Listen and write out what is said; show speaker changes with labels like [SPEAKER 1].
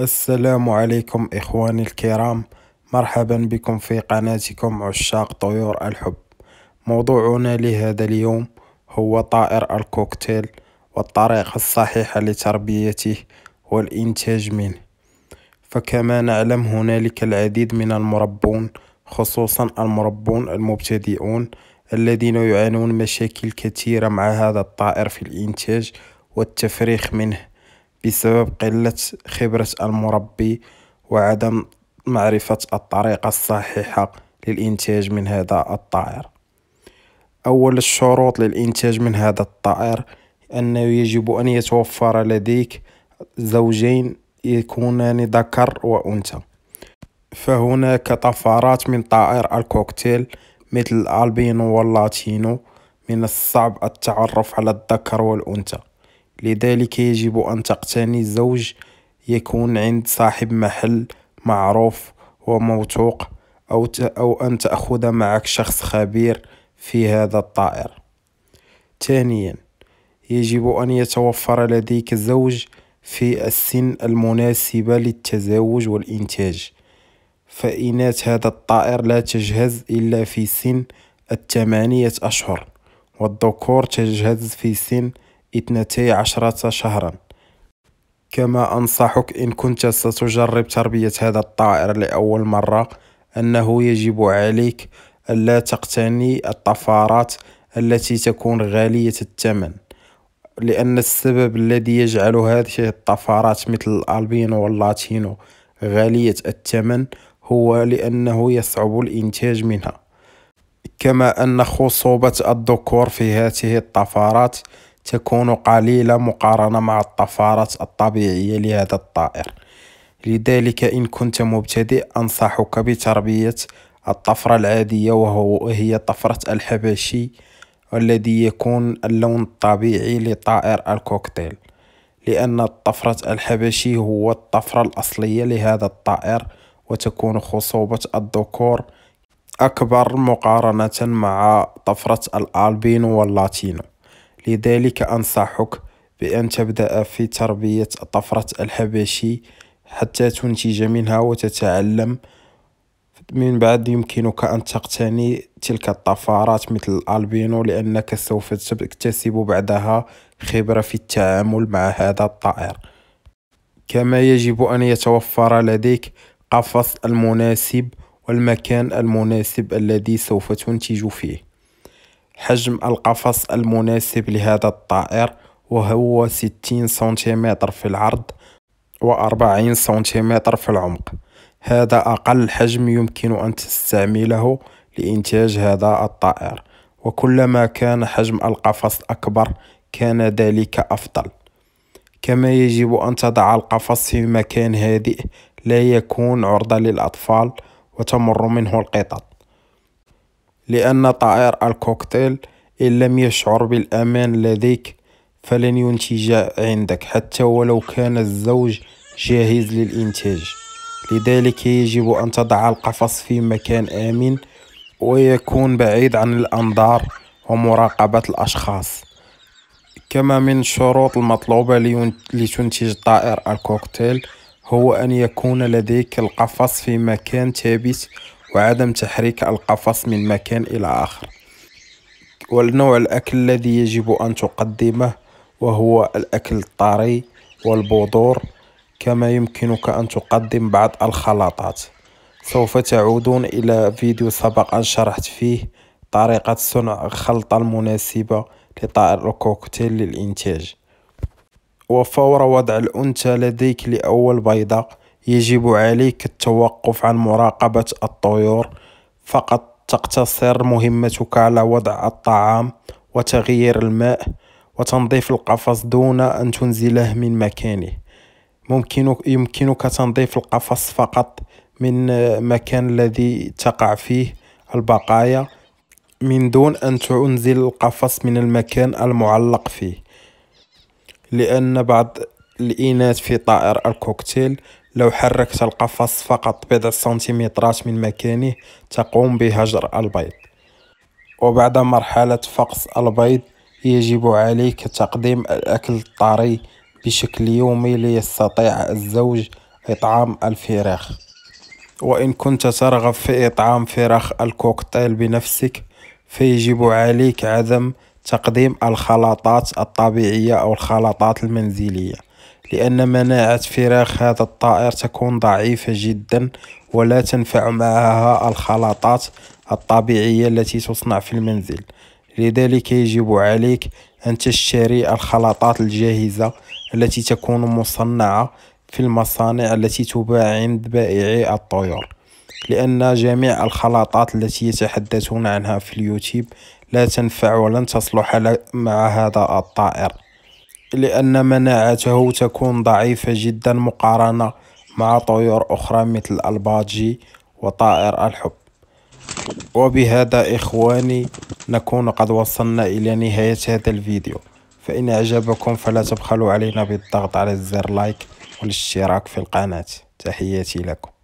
[SPEAKER 1] السلام عليكم إخواني الكرام مرحبا بكم في قناتكم عشاق طيور الحب موضوعنا لهذا اليوم هو طائر الكوكتيل والطريقة الصحيحة لتربيته والإنتاج منه فكما نعلم هنالك العديد من المربون خصوصا المربون المبتدئون الذين يعانون مشاكل كثيرة مع هذا الطائر في الإنتاج والتفريخ منه بسبب قلة خبرة المربي وعدم معرفة الطريقة الصحيحة للإنتاج من هذا الطائر أول الشروط للإنتاج من هذا الطائر أنه يجب أن يتوفر لديك زوجين يكونان ذكر وأنثى فهناك طفرات من طائر الكوكتيل مثل الألبينو واللاتينو من الصعب التعرف على الذكر والأنثى لذلك يجب أن تقتني زوج يكون عند صاحب محل معروف وموثوق أو, أو أن تأخذ معك شخص خبير في هذا الطائر ثانيا يجب أن يتوفر لديك زوج في السن المناسبة للتزاوج والإنتاج فإناث هذا الطائر لا تجهز إلا في سن الثمانية أشهر والذكور تجهز في سن اثنتي عشرة شهرا كما أنصحك إن كنت ستجرب تربية هذا الطائر لأول مرة أنه يجب عليك ألا تقتني الطفارات التي تكون غالية الثمن لأن السبب الذي يجعل هذه الطفارات مثل الألبينو واللاتينو غالية الثمن هو لأنه يصعب الإنتاج منها كما أن خصوبة الذكور في هذه الطفارات تكون قليلة مقارنة مع الطفارات الطبيعية لهذا الطائر لذلك إن كنت مبتدئ أنصحك بتربية الطفرة العادية وهو هي طفرة الحبشي والذي يكون اللون الطبيعي لطائر الكوكتيل لأن الطفرة الحبشي هو الطفرة الأصلية لهذا الطائر وتكون خصوبة الذكور أكبر مقارنة مع طفرة الألبينو واللاتينو لذلك أنصحك بأن تبدأ في تربية طفرة الحبشي حتى تنتج منها وتتعلم من بعد يمكنك أن تقتني تلك الطفرات مثل الألبينو لأنك سوف تكتسب بعدها خبرة في التعامل مع هذا الطائر كما يجب أن يتوفر لديك قفص المناسب والمكان المناسب الذي سوف تنتج فيه حجم القفص المناسب لهذا الطائر وهو 60 سنتيمتر في العرض و40 سنتيمتر في العمق هذا أقل حجم يمكن أن تستعمله لإنتاج هذا الطائر وكلما كان حجم القفص أكبر كان ذلك أفضل كما يجب أن تضع القفص في مكان هادئ لا يكون عرضة للأطفال وتمر منه القطط لأن طائر الكوكتيل إن لم يشعر بالأمان لديك فلن ينتج عندك حتى ولو كان الزوج جاهز للإنتاج لذلك يجب أن تضع القفص في مكان آمن ويكون بعيد عن الأنظار ومراقبة الأشخاص كما من الشروط المطلوبة لتنتج طائر الكوكتيل هو أن يكون لديك القفص في مكان ثابت وعدم تحريك القفص من مكان إلى آخر والنوع الأكل الذي يجب أن تقدمه وهو الأكل الطري والبذور كما يمكنك أن تقدم بعض الخلاطات سوف تعودون إلى فيديو سبق أن شرحت فيه طريقة صنع الخلطة المناسبة لطائر الكوكتيل للإنتاج وفور وضع الأنثى لديك لأول بيضة يجب عليك التوقف عن مراقبة الطيور فقط تقتصر مهمتك على وضع الطعام وتغيير الماء وتنظيف القفص دون أن تنزله من مكانه ممكنك يمكنك تنظيف القفص فقط من مكان الذي تقع فيه البقايا من دون أن تنزل القفص من المكان المعلق فيه لأن بعض الإناث في طائر الكوكتيل لو حركت القفص فقط بضع سنتيمترات من مكانه تقوم بهجر البيض وبعد مرحلة فقص البيض يجب عليك تقديم الأكل الطري بشكل يومي ليستطيع الزوج إطعام الفراخ وإن كنت ترغب في إطعام فراخ الكوكتيل بنفسك فيجب عليك عدم تقديم الخلطات الطبيعية أو الخلطات المنزلية لأن مناعة فراخ هذا الطائر تكون ضعيفة جدا ولا تنفع معها الخلاطات الطبيعية التي تصنع في المنزل لذلك يجب عليك أن تشتري الخلاطات الجاهزة التي تكون مصنعة في المصانع التي تباع عند بائعي الطيور لأن جميع الخلاطات التي يتحدثون عنها في اليوتيوب لا تنفع ولن تصلح مع هذا الطائر لأن مناعته تكون ضعيفة جدا مقارنة مع طيور أخرى مثل الباجي وطائر الحب وبهذا إخواني نكون قد وصلنا إلى نهاية هذا الفيديو فإن أعجبكم فلا تبخلوا علينا بالضغط على زر لايك والاشتراك في القناة تحياتي لكم